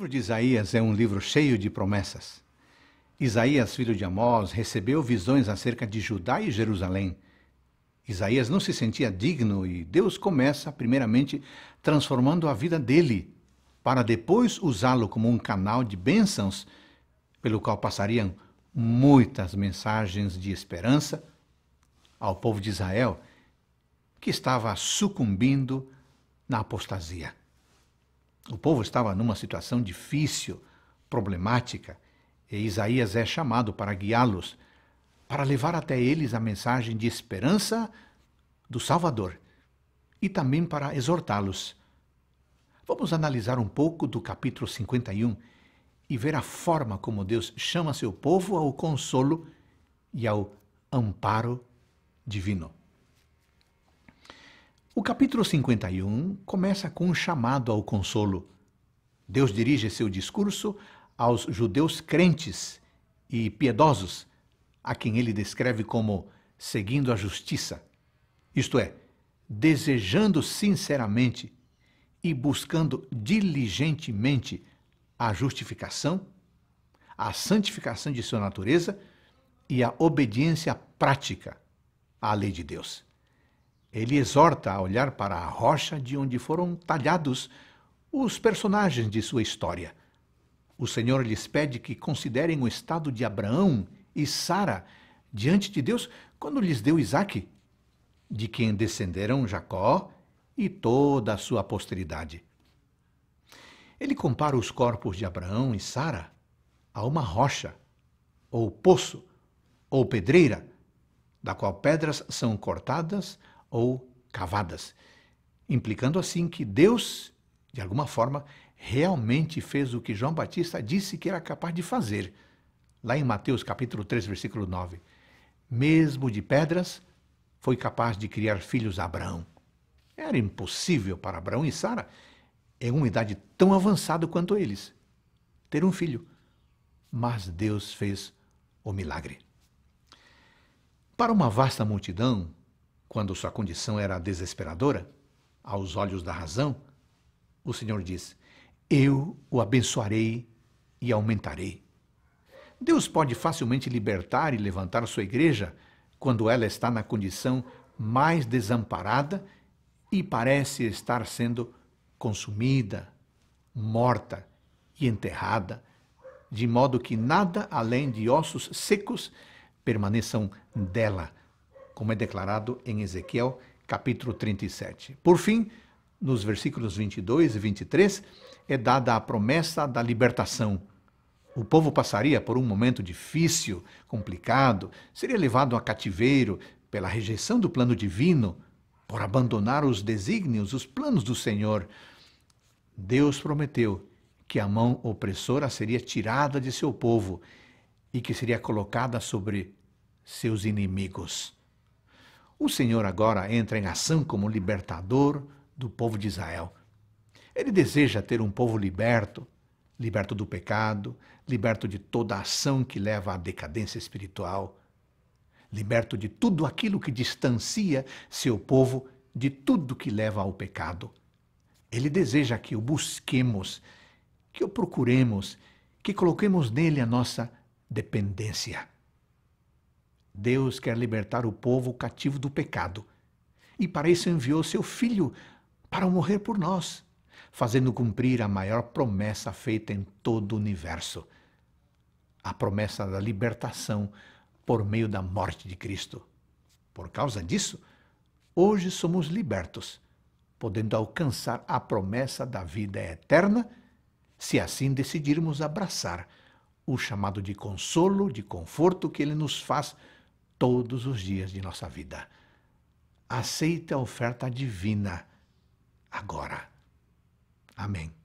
livro de Isaías é um livro cheio de promessas. Isaías, filho de Amós, recebeu visões acerca de Judá e Jerusalém. Isaías não se sentia digno e Deus começa, primeiramente, transformando a vida dele, para depois usá-lo como um canal de bênçãos, pelo qual passariam muitas mensagens de esperança ao povo de Israel, que estava sucumbindo na apostasia. O povo estava numa situação difícil, problemática, e Isaías é chamado para guiá-los, para levar até eles a mensagem de esperança do Salvador e também para exortá-los. Vamos analisar um pouco do capítulo 51 e ver a forma como Deus chama seu povo ao consolo e ao amparo divino. O capítulo 51 começa com um chamado ao consolo. Deus dirige seu discurso aos judeus crentes e piedosos, a quem ele descreve como seguindo a justiça, isto é, desejando sinceramente e buscando diligentemente a justificação, a santificação de sua natureza e a obediência prática à lei de Deus. Ele exorta a olhar para a rocha de onde foram talhados os personagens de sua história. O Senhor lhes pede que considerem o estado de Abraão e Sara diante de Deus quando lhes deu Isaque, de quem descenderam Jacó e toda a sua posteridade. Ele compara os corpos de Abraão e Sara a uma rocha, ou poço, ou pedreira, da qual pedras são cortadas ou cavadas, implicando assim que Deus, de alguma forma, realmente fez o que João Batista disse que era capaz de fazer. Lá em Mateus capítulo 3, versículo 9, mesmo de pedras, foi capaz de criar filhos a Abraão. Era impossível para Abraão e Sara, em uma idade tão avançada quanto eles, ter um filho. Mas Deus fez o milagre. Para uma vasta multidão, quando sua condição era desesperadora, aos olhos da razão, o Senhor diz: Eu o abençoarei e aumentarei. Deus pode facilmente libertar e levantar sua igreja quando ela está na condição mais desamparada e parece estar sendo consumida, morta e enterrada, de modo que nada além de ossos secos permaneçam dela como é declarado em Ezequiel, capítulo 37. Por fim, nos versículos 22 e 23, é dada a promessa da libertação. O povo passaria por um momento difícil, complicado, seria levado a cativeiro pela rejeição do plano divino, por abandonar os desígnios, os planos do Senhor. Deus prometeu que a mão opressora seria tirada de seu povo e que seria colocada sobre seus inimigos. O Senhor agora entra em ação como libertador do povo de Israel. Ele deseja ter um povo liberto, liberto do pecado, liberto de toda ação que leva à decadência espiritual, liberto de tudo aquilo que distancia seu povo de tudo que leva ao pecado. Ele deseja que o busquemos, que o procuremos, que coloquemos nele a nossa dependência. Deus quer libertar o povo cativo do pecado. E para isso enviou seu filho para morrer por nós, fazendo cumprir a maior promessa feita em todo o universo a promessa da libertação por meio da morte de Cristo. Por causa disso, hoje somos libertos, podendo alcançar a promessa da vida eterna, se assim decidirmos abraçar o chamado de consolo, de conforto que ele nos faz todos os dias de nossa vida. Aceite a oferta divina agora. Amém.